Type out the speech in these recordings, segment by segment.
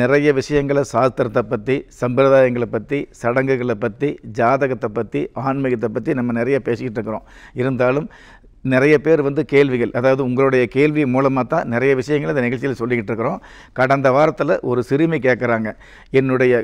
நிறைய விஷயங்களை சாஸ்திரத்தை பற்றி சம்பிரதாயங்களை பற்றி சடங்குகளை பற்றி ஜாதகத்தை பற்றி ஆன்மீகத்தை பற்றி நம்ம நிறைய பேசிக்கிட்டு இருக்கிறோம் இருந்தாலும் நிறைய பேர் வந்து கேள்விகள் அதாவது உங்களுடைய கேள்வி மூலமாக தான் நிறைய விஷயங்களை இந்த நிகழ்ச்சியில் சொல்லிக்கிட்டு இருக்கிறோம் கடந்த வாரத்தில் ஒரு சிறுமி கேட்குறாங்க என்னுடைய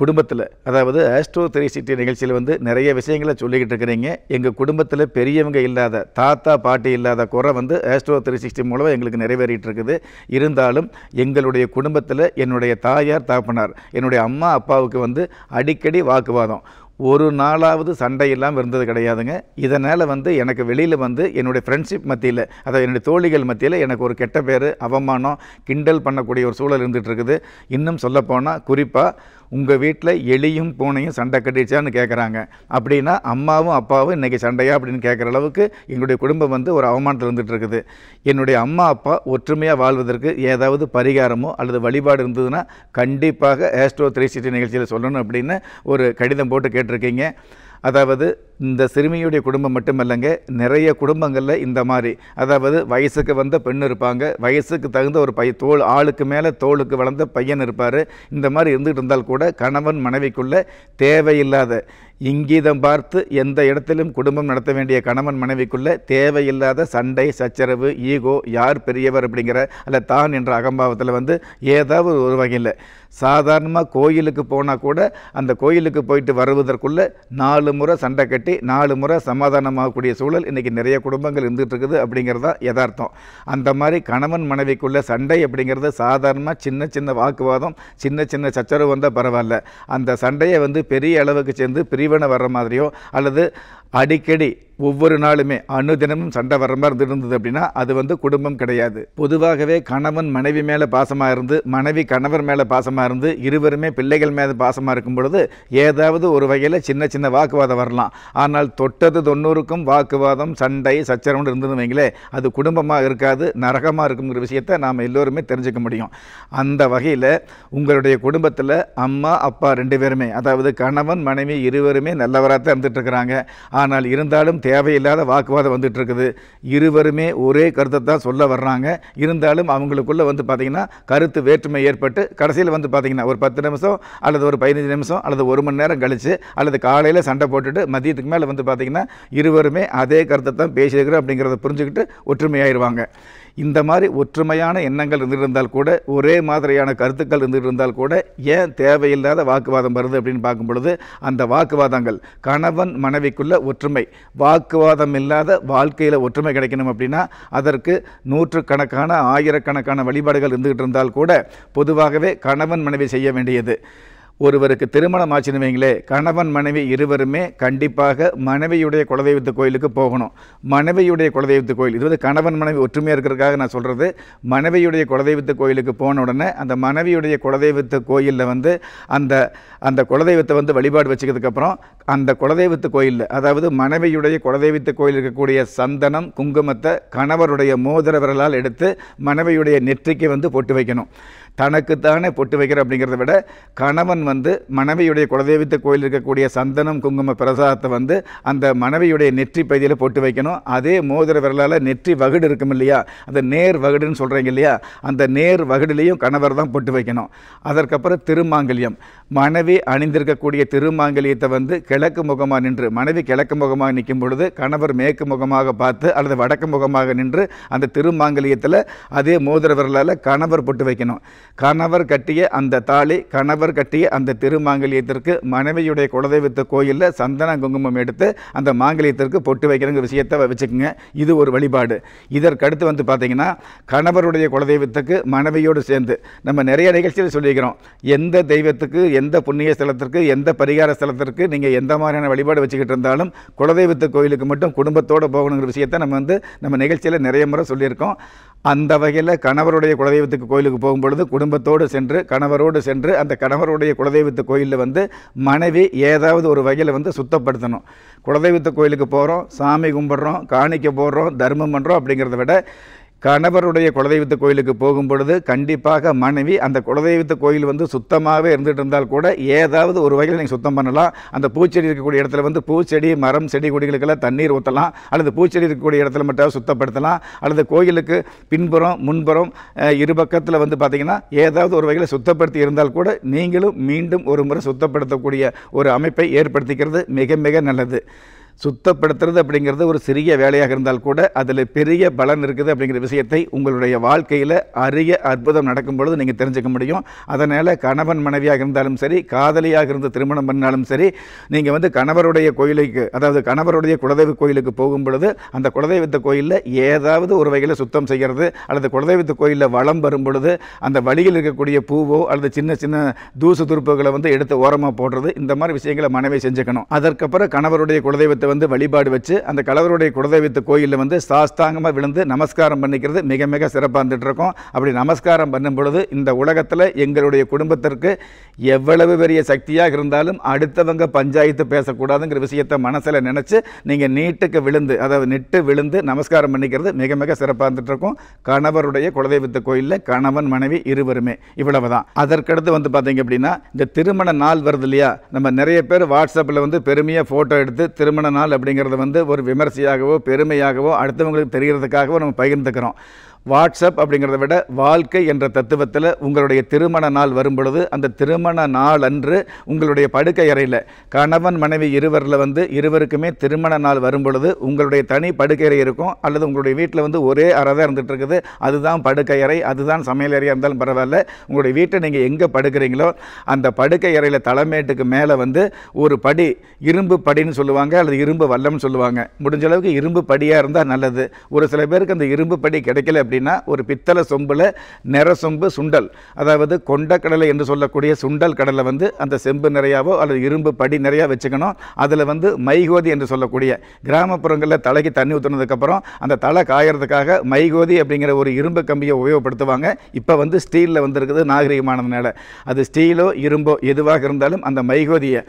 குடும்பத்தில் அதாவது ஆஸ்ட்ரோ சிட்டி நிகழ்ச்சியில் வந்து நிறைய விஷயங்களை சொல்லிக்கிட்டு இருக்கிறீங்க எங்கள் குடும்பத்தில் பெரியவங்க இல்லாத தாத்தா பாட்டி இல்லாத குறை வந்து ஆஸ்ட்ரோ த்ரீ சிக்ஸ்டி மூலம் எங்களுக்கு நிறைவேறிட்டு இருக்குது இருந்தாலும் எங்களுடைய குடும்பத்தில் என்னுடைய தாயார் தாப்பனார் என்னுடைய அம்மா அப்பாவுக்கு வந்து அடிக்கடி வாக்குவாதம் ஒரு நாளாவது சண்டை இல்லாமல் இருந்தது கிடையாதுங்க இதனால் வந்து எனக்கு வெளியில் வந்து என்னுடைய ஃப்ரெண்ட்ஷிப் மத்தியில் அதாவது என்னுடைய தோழிகள் மத்தியில் எனக்கு ஒரு கெட்ட பேர் அவமானம் கிண்டல் பண்ணக்கூடிய ஒரு சூழல் இருந்துகிட்ருக்குது இன்னும் சொல்லப்போனால் குறிப்பாக உங்கள் வீட்டில் எலியும் பூனையும் சண்டை கட்டிடுச்சான்னு கேட்குறாங்க அப்படின்னா அம்மாவும் அப்பாவும் இன்றைக்கி சண்டையா அப்படின்னு கேட்குற அளவுக்கு எங்களுடைய குடும்பம் வந்து ஒரு அவமானத்தில் இருந்துகிட்டு இருக்குது என்னுடைய அம்மா அப்பா ஒற்றுமையாக வாழ்வதற்கு ஏதாவது பரிகாரமோ அல்லது வழிபாடு இருந்ததுன்னா கண்டிப்பாக ஆஸ்ட்ரோ த்ரீ சிட்டி நிகழ்ச்சியில் சொல்லணும் அப்படின்னு ஒரு கடிதம் போட்டு கேட்டிருக்கீங்க அதாவது இந்த சிறுமியுடைய குடும்பம் மட்டுமல்லங்க நிறைய குடும்பங்களில் இந்த மாதிரி அதாவது வயசுக்கு வந்த பெண் இருப்பாங்க வயசுக்கு தகுந்த ஒரு பைய தோல் ஆளுக்கு மேலே தோளுக்கு வளர்ந்த பையன் இருப்பார் இந்த மாதிரி இருந்துகிட்டு இருந்தால் கூட கணவன் மனைவிக்குள்ளே தேவையில்லாத இங்கீதம் பார்த்து எந்த இடத்திலும் குடும்பம் நடத்த வேண்டிய கணவன் மனைவிக்குள்ளே தேவையில்லாத சண்டை சச்சரவு ஈகோ யார் பெரியவர் அப்படிங்கிற அல்ல தான் என்ற அகம்பாவத்தில் வந்து ஏதாவது ஒரு வகையில் சாதாரணமாக கோயிலுக்கு போனால் கூட அந்த கோயிலுக்கு போயிட்டு வருவதற்குள்ளே நாலு முறை சண்டை கட்டி கட்டி நாலு முறை சமாதானமாகக்கூடிய சூழல் இன்றைக்கி நிறைய குடும்பங்கள் இருந்துகிட்ருக்குது அப்படிங்கிறது தான் யதார்த்தம் அந்த மாதிரி கணவன் மனைவிக்குள்ளே சண்டை அப்படிங்கிறது சாதாரணமாக சின்ன சின்ன வாக்குவாதம் சின்ன சின்ன சச்சரவு வந்தால் பரவாயில்ல அந்த சண்டையை வந்து பெரிய அளவுக்கு சேர்ந்து பிரிவினை வர்ற மாதிரியோ அல்லது அடிக்கடி ஒவ்வொரு நாளுமே அனுதினமும் சண்டை வர மாதிரி இருந்தது அப்படின்னா அது வந்து குடும்பம் கிடையாது பொதுவாகவே கணவன் மனைவி மேலே பாசமாக இருந்து மனைவி கணவர் மேலே பாசமாக இருந்து இருவருமே பிள்ளைகள் மேலே பாசமாக இருக்கும் பொழுது ஏதாவது ஒரு வகையில் சின்ன சின்ன வாக்குவாதம் வரலாம் ஆனால் தொட்டது தொண்ணூறுக்கும் வாக்குவாதம் சண்டை சச்சரவுன்னு இருந்தது அது குடும்பமாக இருக்காது நரகமாக இருக்குங்கிற விஷயத்தை நாம் எல்லோருமே தெரிஞ்சுக்க முடியும் அந்த வகையில் உங்களுடைய குடும்பத்தில் அம்மா அப்பா ரெண்டு பேருமே அதாவது கணவன் மனைவி இருவருமே நல்லவராக தான் இருக்கிறாங்க ஆனால் இருந்தாலும் தேவையில்லாத வாக்குவாதம் வந்துட்டு இருக்குது இருவருமே ஒரே கருத்தை தான் சொல்ல வர்றாங்க இருந்தாலும் அவங்களுக்குள்ளே வந்து பார்த்திங்கன்னா கருத்து வேற்றுமை ஏற்பட்டு கடைசியில் வந்து பார்த்திங்கன்னா ஒரு பத்து நிமிஷம் அல்லது ஒரு பதினஞ்சு நிமிஷம் அல்லது ஒரு மணி நேரம் கழித்து அல்லது காலையில் சண்டை போட்டுட்டு மதியத்துக்கு மேலே வந்து பார்த்திங்கன்னா இருவருமே அதே கருத்தை தான் பேசியிருக்கிறோம் அப்படிங்கிறத புரிஞ்சுக்கிட்டு ஒற்றுமையாயிருவாங்க இந்த மாதிரி ஒற்றுமையான எண்ணங்கள் இருந்திருந்தால் கூட ஒரே மாதிரியான கருத்துக்கள் இருந்திருந்தால் கூட ஏன் தேவையில்லாத வாக்குவாதம் வருது அப்படின்னு பார்க்கும் பொழுது அந்த வாக்குவாதங்கள் கணவன் மனைவிக்குள்ள ஒற்றுமை வாக்குவாதம் இல்லாத வாழ்க்கையில் ஒற்றுமை கிடைக்கணும் அப்படின்னா அதற்கு நூற்றுக்கணக்கான ஆயிரக்கணக்கான வழிபாடுகள் இருந்துகிட்டு இருந்தால் கூட பொதுவாகவே கணவன் மனைவி செய்ய வேண்டியது ஒருவருக்கு திருமணம் ஆச்சுன்னு கணவன் மனைவி இருவருமே கண்டிப்பாக மனைவியுடைய குலதெய்வத்து கோயிலுக்கு போகணும் மனைவியுடைய குலதெய்வத்து கோயில் இது வந்து கணவன் மனைவி ஒற்றுமையாக இருக்கிறதுக்காக நான் சொல்கிறது மனைவியுடைய குலதெய்வத்து கோயிலுக்கு போன உடனே அந்த மனைவியுடைய குலதெய்வத்து கோயிலில் வந்து அந்த அந்த குலதெய்வத்தை வந்து வழிபாடு வச்சுக்கிறதுக்கப்புறம் அந்த குலதெய்வத்து கோயிலில் அதாவது மனைவியுடைய குலதெய்வத்து கோயில் இருக்கக்கூடிய சந்தனம் குங்குமத்தை கணவருடைய மோதிர விரலால் எடுத்து மனைவியுடைய நெற்றிக்கு வந்து போட்டு வைக்கணும் தனக்குத்தானே பொட்டு வைக்கிற அப்படிங்கிறத விட கணவன் வந்து மனைவியுடைய குலதெய்வத்தை கோயில் இருக்கக்கூடிய சந்தனம் குங்கும பிரசாதத்தை வந்து அந்த மனைவியுடைய நெற்றி பகுதியில் பொட்டு வைக்கணும் அதே மோதிர விரலால் நெற்றி வகுடு இருக்கும் இல்லையா அந்த நேர் வகுடுன்னு சொல்கிறீங்க இல்லையா அந்த நேர் வகுடுலேயும் கணவர் தான் பொட்டு வைக்கணும் அதற்கப்புறம் திருமாங்கல்யம் மனைவி அணிந்திருக்கக்கூடிய திருமாங்கல்யத்தை வந்து கிழக்கு முகமாக நின்று மனைவி கிழக்கு முகமாக நிற்கும் பொழுது கணவர் மேற்கு முகமாக பார்த்து அல்லது வடக்கு முகமாக நின்று அந்த திருமாங்கல்யத்தில் அதே மோதிர விரலால் கணவர் பொட்டு வைக்கணும் கணவர் கட்டிய அந்த தாலி கணவர் கட்டிய அந்த திருமாங்கல்யத்திற்கு மனைவியுடைய குலதெய்வத்து கோயிலில் சந்தன குங்குமம் எடுத்து அந்த மாங்கல்யத்திற்கு பொட்டு வைக்கிறங்க விஷயத்தை வச்சுக்கோங்க இது ஒரு வழிபாடு இதற்கடுத்து வந்து பார்த்தீங்கன்னா கணவருடைய குலதெய்வத்துக்கு மனைவியோடு சேர்ந்து நம்ம நிறைய நிகழ்ச்சியில் சொல்லியிருக்கிறோம் எந்த தெய்வத்துக்கு எந்த புண்ணிய ஸ்தலத்திற்கு எந்த பரிகார ஸ்தலத்திற்கு நீங்கள் எந்த மாதிரியான வழிபாடு வச்சுக்கிட்டு இருந்தாலும் குலதெய்வத்து கோயிலுக்கு மட்டும் குடும்பத்தோடு போகணுங்கிற விஷயத்தை நம்ம வந்து நம்ம நிகழ்ச்சியில் நிறைய முறை சொல்லியிருக்கோம் அந்த வகையில் கணவருடைய குலதெய்வத்துக்கு கோயிலுக்கு போகும்பொழுது குடும்பத்தோடு சென்று கணவரோடு சென்று அந்த கணவருடைய குலதெய்வத்து கோயிலில் வந்து மனைவி ஏதாவது ஒரு வகையில் வந்து சுத்தப்படுத்தணும் குலதெய்வத்து கோயிலுக்கு போகிறோம் சாமி கும்பிட்றோம் காணிக்க போடுறோம் தர்மம் பண்ணுறோம் அப்படிங்கிறத விட கணவருடைய குலதெய்வத்து கோயிலுக்கு போகும் பொழுது கண்டிப்பாக மனைவி அந்த குலதெய்வத்து கோயில் வந்து சுத்தமாகவே இருந்துகிட்டு இருந்தால் கூட ஏதாவது ஒரு வகையில் நீங்கள் சுத்தம் பண்ணலாம் அந்த பூச்செடி இருக்கக்கூடிய இடத்துல வந்து பூச்செடி மரம் செடி கொடிகளுக்கெல்லாம் தண்ணீர் ஊற்றலாம் அல்லது பூச்செடி இருக்கக்கூடிய இடத்துல மட்டும் சுத்தப்படுத்தலாம் அல்லது கோயிலுக்கு பின்புறம் முன்புறம் இரு பக்கத்தில் வந்து பார்த்திங்கன்னா ஏதாவது ஒரு வகையில் சுத்தப்படுத்தி இருந்தால் கூட நீங்களும் மீண்டும் ஒரு முறை சுத்தப்படுத்தக்கூடிய ஒரு அமைப்பை ஏற்படுத்திக்கிறது மிக மிக நல்லது சுத்தப்படுத்துறது அப்படிங்கிறது ஒரு சிறிய வேலையாக இருந்தால் கூட அதில் பெரிய பலன் இருக்குது அப்படிங்கிற விஷயத்தை உங்களுடைய வாழ்க்கையில் அரிய அற்புதம் நடக்கும் பொழுது நீங்கள் தெரிஞ்சுக்க முடியும் அதனால் கணவன் மனைவியாக இருந்தாலும் சரி காதலியாக இருந்து திருமணம் பண்ணாலும் சரி நீங்கள் வந்து கணவருடைய கோயிலுக்கு அதாவது கணவருடைய குலதெய்வ கோயிலுக்கு போகும் பொழுது அந்த குலதெய்வத்த கோயிலில் ஏதாவது ஒரு வகையில் சுத்தம் செய்கிறது அல்லது குலதெய்வத்த கோயிலில் வளம் வரும் பொழுது அந்த வழியில் இருக்கக்கூடிய பூவோ அல்லது சின்ன சின்ன தூசு துருப்புகளை வந்து எடுத்து ஓரமாக போடுறது இந்த மாதிரி விஷயங்களை மனைவி செஞ்சுக்கணும் அதற்கப்புறம் கணவருடைய குலதெய்வத்தை வந்து வழிபாடு வச்சு அந்த கலவருடைய குலதெய்வத்து கோயிலில் வந்து சாஸ்தாங்கமாக விழுந்து நமஸ்காரம் பண்ணிக்கிறது மிக மிக சிறப்பாக இருந்துகிட்ருக்கோம் அப்படி நமஸ்காரம் பண்ணும் பொழுது இந்த உலகத்தில் எங்களுடைய குடும்பத்திற்கு எவ்வளவு பெரிய சக்தியாக இருந்தாலும் அடுத்தவங்க பஞ்சாயத்து பேசக்கூடாதுங்கிற விஷயத்தை மனசில் நினச்சி நீங்கள் நீட்டுக்கு விழுந்து அதாவது நெட்டு விழுந்து நமஸ்காரம் பண்ணிக்கிறது மிக மிக சிறப்பாக இருந்துகிட்ருக்கோம் கணவருடைய குலதெய்வத்து கோயிலில் கணவன் மனைவி இருவருமே இவ்வளவு தான் அதற்கடுத்து வந்து பார்த்தீங்க அப்படின்னா இந்த திருமண நாள் வருது இல்லையா நம்ம நிறைய பேர் வாட்ஸ்அப்பில் வந்து பெருமையாக ஃபோட்டோ எடுத்து திருமண நாள் அப்படிங்கிறது வந்து ஒரு விமர்சையாகவோ பெருமையாகவோ அடுத்தவங்களுக்கு தெரிகிறதுக்காகவோ நம்ம பகிர்ந்துக்கிறோம் வாட்ஸ்அப் அப்படிங்கிறத விட வாழ்க்கை என்ற தத்துவத்தில் உங்களுடைய திருமண நாள் வரும்பொழுது அந்த திருமண நாள் அன்று உங்களுடைய படுக்கை அறையில் கணவன் மனைவி இருவரில் வந்து இருவருக்குமே திருமண நாள் வரும்பொழுது உங்களுடைய தனி படுக்கை அறை இருக்கும் அல்லது உங்களுடைய வீட்டில் வந்து ஒரே அறை தான் இருந்துகிட்டு இருக்குது அதுதான் அறை அதுதான் சமையல் அறையாக இருந்தாலும் பரவாயில்ல உங்களுடைய வீட்டை நீங்கள் எங்கே படுக்கிறீங்களோ அந்த படுக்கை அறையில் தலைமேட்டுக்கு மேலே வந்து ஒரு படி இரும்பு படின்னு சொல்லுவாங்க அல்லது இரும்பு வல்லம்னு சொல்லுவாங்க முடிஞ்ச அளவுக்கு இரும்பு படியாக இருந்தால் நல்லது ஒரு சில பேருக்கு அந்த இரும்பு படி கிடைக்கல அப்படின்னா ஒரு பித்தளை சொம்பில் நிற சொம்பு சுண்டல் அதாவது கொண்ட கடலை என்று சொல்லக்கூடிய சுண்டல் கடலை வந்து அந்த செம்பு நிறையாவோ அல்லது இரும்பு படி நிறையா வச்சுக்கணும் அதில் வந்து மைகோதி என்று சொல்லக்கூடிய கிராமப்புறங்களில் தலைக்கு தண்ணி ஊற்றுனதுக்கப்புறம் அந்த தலை காயறதுக்காக மைகோதி அப்படிங்கிற ஒரு இரும்பு கம்பியை உபயோகப்படுத்துவாங்க இப்போ வந்து ஸ்டீலில் வந்துருக்குது நாகரிகமானதுனால அது ஸ்டீலோ இரும்போ எதுவாக இருந்தாலும் அந்த மைகோதியை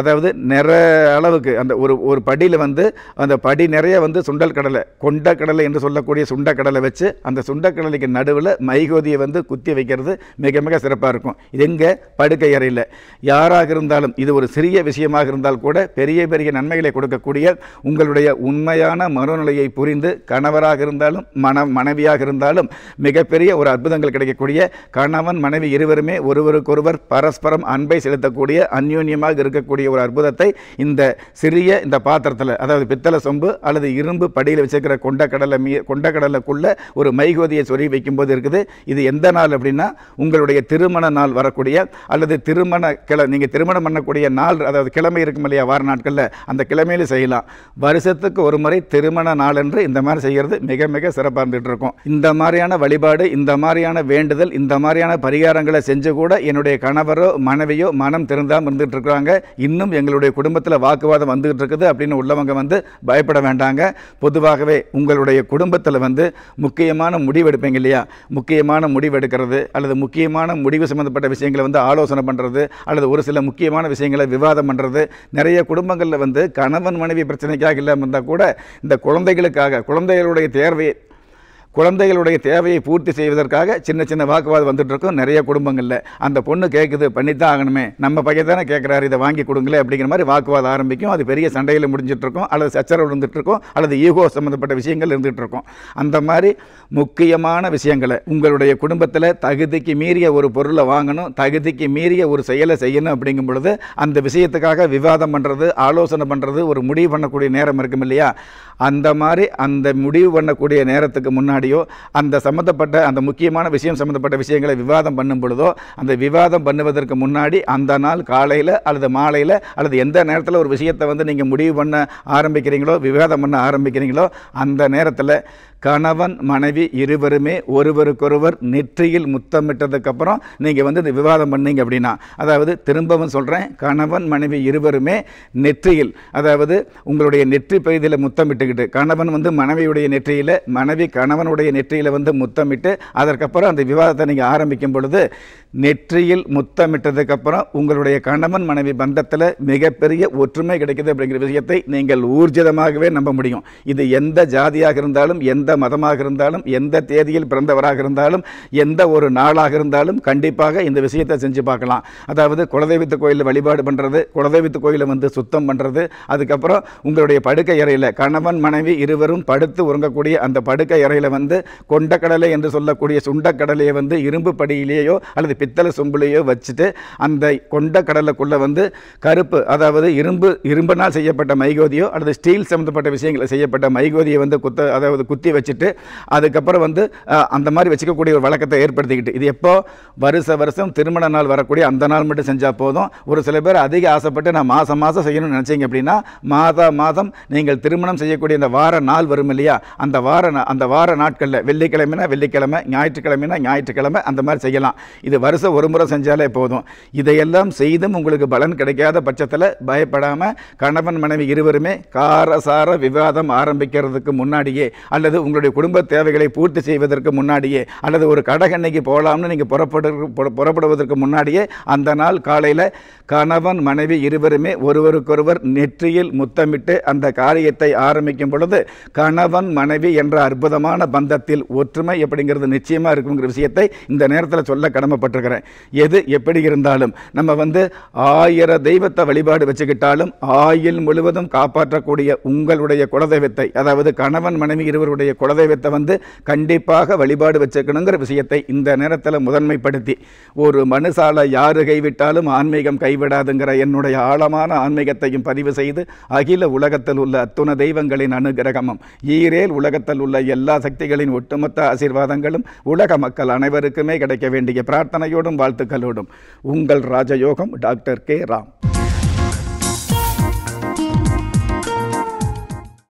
அதாவது நிற அளவுக்கு அந்த ஒரு ஒரு படியில் வந்து அந்த படி நிறைய வந்து சுண்டல் கடலை கொண்ட கடலை என்று சொல்லக்கூடிய சுண்ட கடலை வச்சு அந்த சுண்டக்கடலைக்கு நடுவில் மைகோதியை வந்து குத்தி வைக்கிறது மிக மிக சிறப்பாக இருக்கும் இது எங்கே படுக்கை அறையில் யாராக இருந்தாலும் இது ஒரு சிறிய விஷயமாக இருந்தால் கூட பெரிய பெரிய நன்மைகளை கொடுக்கக்கூடிய உங்களுடைய உண்மையான மனோநிலையை புரிந்து கணவராக இருந்தாலும் மன மனைவியாக இருந்தாலும் மிகப்பெரிய ஒரு அற்புதங்கள் கிடைக்கக்கூடிய கணவன் மனைவி இருவருமே ஒருவருக்கொருவர் பரஸ்பரம் அன்பை செலுத்தக்கூடிய அந்யோன்யமாக இருக்கக்கூடிய ஒரு அற்புதத்தை இந்த சிறிய இந்த பாத்திரத்தில் அதாவது பித்தளை சொம்பு அல்லது இரும்பு படியில் வச்சிருக்கிற கொண்டக்கடலை மீ கொண்டக்கடலைக்குள்ள ஒரு மைகோதியை சொல்லி வைக்கும்போது இருக்குது இது எந்த நாள் அப்படின்னா உங்களுடைய திருமண நாள் வரக்கூடிய அல்லது திருமண கிள நீங்கள் திருமணம் பண்ணக்கூடிய நாள் அதாவது கிழமை இருக்கும் இல்லையா வார நாட்களில் அந்த கிழமையில செய்யலாம் வருஷத்துக்கு ஒரு முறை திருமண நாள் என்று இந்த மாதிரி செய்கிறது மிக மிக சிறப்பாக இருந்துகிட்டு இருக்கும் இந்த மாதிரியான வழிபாடு இந்த மாதிரியான வேண்டுதல் இந்த மாதிரியான பரிகாரங்களை செஞ்சு கூட என்னுடைய கணவரோ மனைவியோ மனம் திருந்தாமல் இருந்துகிட்டு இருக்கிறாங்க இன்னும் எங்களுடைய குடும்பத்தில் வாக்குவாதம் வந்துகிட்டு இருக்குது அப்படின்னு உள்ளவங்க வந்து பயப்பட வேண்டாங்க பொதுவாகவே உங்களுடைய குடும்பத்தில் வந்து முக்கியமான முக்கியமான முடிவு எடுப்பீங்க இல்லையா முக்கியமான முடிவு எடுக்கிறது அல்லது முக்கியமான முடிவு சம்மந்தப்பட்ட விஷயங்களை வந்து ஆலோசனை பண்ணுறது அல்லது ஒரு சில முக்கியமான விஷயங்களை விவாதம் பண்ணுறது நிறைய குடும்பங்களில் வந்து கணவன் மனைவி பிரச்சனைக்காக இல்லாமல் இருந்தால் கூட இந்த குழந்தைகளுக்காக குழந்தைகளுடைய தேர்வை குழந்தைகளுடைய தேவையை பூர்த்தி செய்வதற்காக சின்ன சின்ன வாக்குவாதம் வந்துட்டுருக்கும் நிறைய குடும்பங்களில் அந்த பொண்ணு கேட்குது பண்ணித்தான் ஆகணுமே நம்ம பையன் தானே கேட்குறாரு இதை வாங்கி கொடுங்களே அப்படிங்கிற மாதிரி வாக்குவாதம் ஆரம்பிக்கும் அது பெரிய சண்டையில் முடிஞ்சிட்ருக்கும் அல்லது சச்சரவு இருந்துகிட்ருக்கும் அல்லது ஈகோ சம்மந்தப்பட்ட விஷயங்கள் இருந்துகிட்ருக்கும் அந்த மாதிரி முக்கியமான விஷயங்களை உங்களுடைய குடும்பத்தில் தகுதிக்கு மீறிய ஒரு பொருளை வாங்கணும் தகுதிக்கு மீறிய ஒரு செயலை செய்யணும் அப்படிங்கும் பொழுது அந்த விஷயத்துக்காக விவாதம் பண்ணுறது ஆலோசனை பண்ணுறது ஒரு முடிவு பண்ணக்கூடிய நேரம் இருக்கும் இல்லையா அந்த மாதிரி அந்த முடிவு பண்ணக்கூடிய நேரத்துக்கு முன்னாடி முன்னாடியோ அந்த சம்மந்தப்பட்ட அந்த முக்கியமான விஷயம் சம்மந்தப்பட்ட விஷயங்களை விவாதம் பண்ணும் பொழுதோ அந்த விவாதம் பண்ணுவதற்கு முன்னாடி அந்த நாள் காலையில் அல்லது மாலையில் அல்லது எந்த நேரத்தில் ஒரு விஷயத்தை வந்து நீங்கள் முடிவு பண்ண ஆரம்பிக்கிறீங்களோ விவாதம் பண்ண ஆரம்பிக்கிறீங்களோ அந்த நேரத்தில் கணவன் மனைவி இருவருமே ஒருவருக்கொருவர் நெற்றியில் முத்தமிட்டதுக்கப்புறம் நீங்கள் வந்து இந்த விவாதம் பண்ணீங்க அப்படின்னா அதாவது திரும்பவும் சொல்கிறேன் கணவன் மனைவி இருவருமே நெற்றியில் அதாவது உங்களுடைய நெற்றி பகுதியில் முத்தமிட்டுக்கிட்டு கணவன் வந்து மனைவியுடைய நெற்றியில் மனைவி கணவனுடைய நெற்றியில் வந்து முத்தமிட்டு அதற்கப்புறம் அந்த விவாதத்தை நீங்கள் ஆரம்பிக்கும் பொழுது நெற்றியில் முத்தமிட்டதுக்கப்புறம் உங்களுடைய கணவன் மனைவி பந்தத்தில் மிகப்பெரிய ஒற்றுமை கிடைக்குது அப்படிங்கிற விஷயத்தை நீங்கள் ஊர்ஜிதமாகவே நம்ப முடியும் இது எந்த ஜாதியாக இருந்தாலும் எந்த மதமாக இருந்தாலும் எந்த தேதியில் பிறந்தவராக இருந்தாலும் எந்த ஒரு நாளாக இருந்தாலும் கண்டிப்பாக இந்த விஷயத்தை செஞ்சு பார்க்கலாம் அதாவது குலதெய்வத்து கோயிலில் வழிபாடு பண்ணுறது குலதெய்வத்து கோயிலை வந்து சுத்தம் பண்ணுறது அதுக்கப்புறம் உங்களுடைய படுக்கை இறையில் கணவன் மனைவி இருவரும் படுத்து உறங்கக்கூடிய அந்த படுக்கை இறையில் வந்து கொண்டக்கடலை என்று சொல்லக்கூடிய சுண்டக்கடலையை வந்து இரும்பு படியிலேயோ அல்லது பித்தளை சொம்புலேயோ வச்சுட்டு அந்த கொண்டக்கடலைக்குள்ளே வந்து கருப்பு அதாவது இரும்பு இரும்புனால் செய்யப்பட்ட மைகோதியோ அல்லது ஸ்டீல் சம்மந்தப்பட்ட விஷயங்களை செய்யப்பட்ட மைகோதியை வந்து குத்த அதாவது குத்தி வச்சுட்டு அதுக்கப்புறம் வந்து அந்த மாதிரி வச்சுக்கக்கூடிய ஒரு வழக்கத்தை ஏற்படுத்திக்கிட்டு இது எப்போ வருஷ வருஷம் திருமண நாள் வரக்கூடிய அந்த நாள் மட்டும் செஞ்சால் போதும் ஒரு சில பேர் அதிக ஆசைப்பட்டு நான் மாதம் மாதம் செய்யணும்னு நினச்சிங்க அப்படின்னா மாதா மாதம் நீங்கள் திருமணம் செய்யக்கூடிய இந்த வார நாள் வரும் இல்லையா அந்த வார அந்த வார நாட்களில் வெள்ளிக்கிழமைனா வெள்ளிக்கிழமை ஞாயிற்றுக்கிழமைனா ஞாயிற்றுக்கிழமை அந்த மாதிரி செய்யலாம் இது வருஷம் ஒரு முறை செஞ்சாலே போதும் இதையெல்லாம் செய்தும் உங்களுக்கு பலன் கிடைக்காத பட்சத்தில் பயப்படாமல் கணவன் மனைவி இருவருமே காரசார விவாதம் ஆரம்பிக்கிறதுக்கு முன்னாடியே அல்லது உங்களுடைய குடும்ப தேவைகளை பூர்த்தி செய்வதற்கு முன்னாடியே அல்லது ஒரு கடகண்ணைக்கு போகலாம்னு நீங்கள் புறப்படு புறப்படுவதற்கு முன்னாடியே அந்த நாள் காலையில் கணவன் மனைவி இருவருமே ஒருவருக்கொருவர் நெற்றியில் முத்தமிட்டு அந்த காரியத்தை ஆரம்பிக்கும் பொழுது கணவன் மனைவி என்ற அற்புதமான பந்தத்தில் ஒற்றுமை எப்படிங்கிறது நிச்சயமாக இருக்குங்கிற விஷயத்தை இந்த நேரத்தில் சொல்ல கடமைப்பட்டிருக்கிறேன் எது எப்படி இருந்தாலும் நம்ம வந்து ஆயிர தெய்வத்தை வழிபாடு வச்சுக்கிட்டாலும் ஆயில் முழுவதும் காப்பாற்றக்கூடிய உங்களுடைய குலதெய்வத்தை அதாவது கணவன் மனைவி இருவருடைய குலதெய்வத்தை வந்து கண்டிப்பாக வழிபாடு வச்சுக்கணுங்கிற விஷயத்தை இந்த நேரத்தில் முதன்மைப்படுத்தி ஒரு மனுசால யாரு கைவிட்டாலும் ஆன்மீகம் கைவிடாதுங்கிற என்னுடைய ஆழமான ஆன்மீகத்தையும் பதிவு செய்து அகில உலகத்தில் உள்ள அத்துண தெய்வங்களின் அனுகிரகமும் ஈரேல் உலகத்தில் உள்ள எல்லா சக்திகளின் ஒட்டுமொத்த ஆசீர்வாதங்களும் உலக மக்கள் அனைவருக்குமே கிடைக்க வேண்டிய பிரார்த்தனையோடும் வாழ்த்துக்களோடும் உங்கள் ராஜயோகம் டாக்டர் கே ராம்